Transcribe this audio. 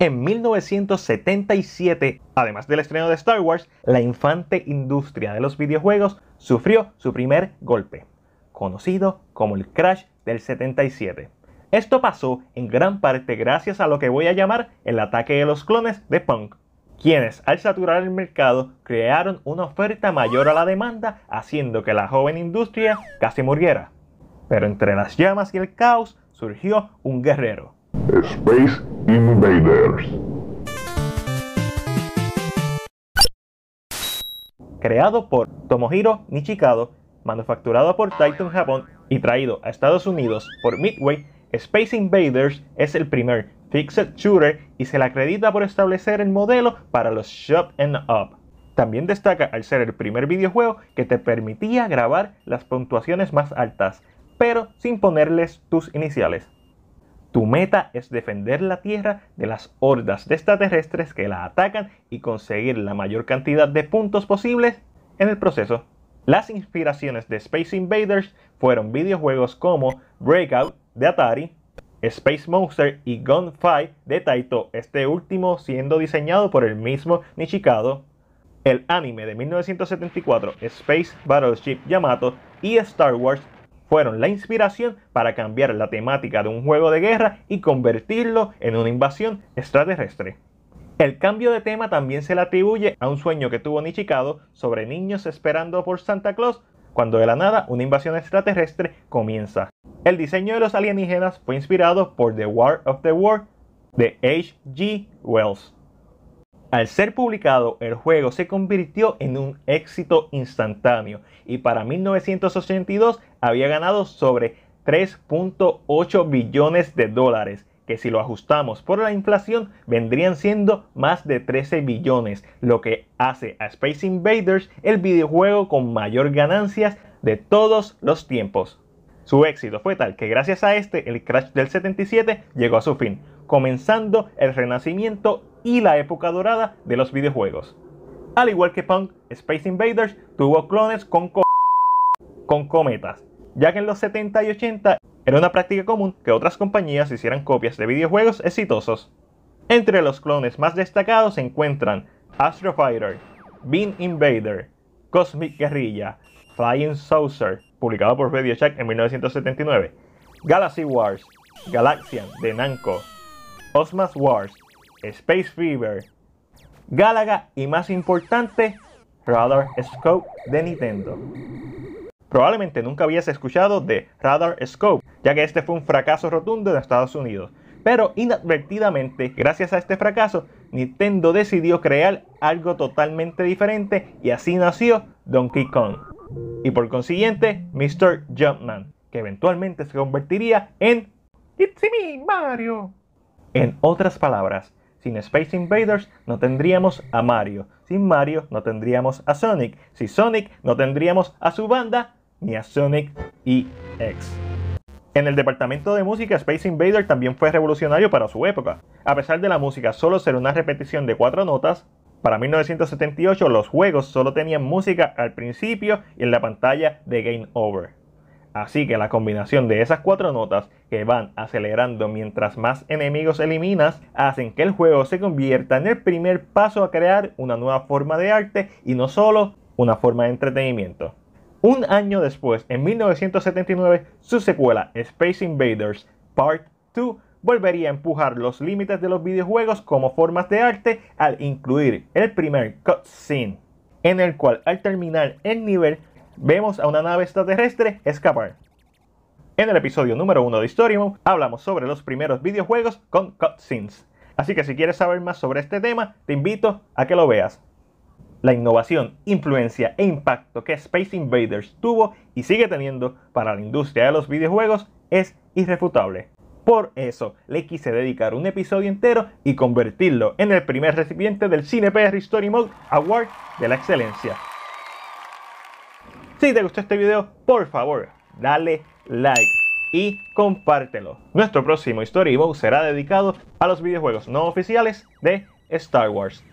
En 1977, además del estreno de Star Wars, la infante industria de los videojuegos sufrió su primer golpe, conocido como el Crash del 77. Esto pasó en gran parte gracias a lo que voy a llamar el ataque de los clones de Punk, quienes al saturar el mercado crearon una oferta mayor a la demanda, haciendo que la joven industria casi muriera. Pero entre las llamas y el caos surgió un guerrero, Space Invaders. Creado por Tomohiro Nishikado, manufacturado por Titan Japón y traído a Estados Unidos por Midway, Space Invaders es el primer fixed shooter y se le acredita por establecer el modelo para los Shop and Up. También destaca al ser el primer videojuego que te permitía grabar las puntuaciones más altas, pero sin ponerles tus iniciales. Tu meta es defender la Tierra de las hordas de extraterrestres que la atacan y conseguir la mayor cantidad de puntos posibles en el proceso. Las inspiraciones de Space Invaders fueron videojuegos como Breakout de Atari, Space Monster y Gunfight de Taito, este último siendo diseñado por el mismo Nishikado, el anime de 1974 Space Battleship Yamato y Star Wars fueron la inspiración para cambiar la temática de un juego de guerra y convertirlo en una invasión extraterrestre. El cambio de tema también se le atribuye a un sueño que tuvo Nichikado sobre niños esperando por Santa Claus cuando de la nada una invasión extraterrestre comienza. El diseño de los alienígenas fue inspirado por The War of the World de H.G. Wells. Al ser publicado, el juego se convirtió en un éxito instantáneo y para 1982 había ganado sobre 3.8 billones de dólares, que si lo ajustamos por la inflación vendrían siendo más de 13 billones, lo que hace a Space Invaders el videojuego con mayor ganancias de todos los tiempos. Su éxito fue tal que gracias a este el Crash del 77 llegó a su fin, comenzando el renacimiento y la época dorada de los videojuegos. Al igual que Punk, Space Invaders tuvo clones con, con cometas, ya que en los 70 y 80 era una práctica común que otras compañías hicieran copias de videojuegos exitosos. Entre los clones más destacados se encuentran Astro Fighter, Bean Invader, Cosmic Guerrilla, Flying Saucer, publicado por Radio en 1979, Galaxy Wars, Galaxian de Namco, Osmas Wars, Space Fever, Galaga y más importante, Radar Scope de Nintendo. Probablemente nunca habías escuchado de Radar Scope, ya que este fue un fracaso rotundo en Estados Unidos. Pero inadvertidamente, gracias a este fracaso, Nintendo decidió crear algo totalmente diferente y así nació Donkey Kong. Y por consiguiente, Mr. Jumpman, que eventualmente se convertiría en It's me, Mario. En otras palabras, sin Space Invaders no tendríamos a Mario. Sin Mario no tendríamos a Sonic. si Sonic no tendríamos a su banda ni a Sonic EX. En el departamento de música, Space Invader también fue revolucionario para su época. A pesar de la música solo ser una repetición de cuatro notas, para 1978 los juegos solo tenían música al principio y en la pantalla de Game Over. Así que la combinación de esas cuatro notas que van acelerando mientras más enemigos eliminas hacen que el juego se convierta en el primer paso a crear una nueva forma de arte y no solo una forma de entretenimiento. Un año después, en 1979, su secuela Space Invaders Part 2 volvería a empujar los límites de los videojuegos como formas de arte al incluir el primer cutscene, en el cual al terminar el nivel vemos a una nave extraterrestre escapar. En el episodio número 1 de Mode hablamos sobre los primeros videojuegos con cutscenes. Así que si quieres saber más sobre este tema, te invito a que lo veas. La innovación, influencia e impacto que Space Invaders tuvo y sigue teniendo para la industria de los videojuegos es irrefutable. Por eso le quise dedicar un episodio entero y convertirlo en el primer recipiente del CinePR Story Mode Award de la Excelencia. Si te gustó este video, por favor, dale like y compártelo. Nuestro próximo Storybook será dedicado a los videojuegos no oficiales de Star Wars.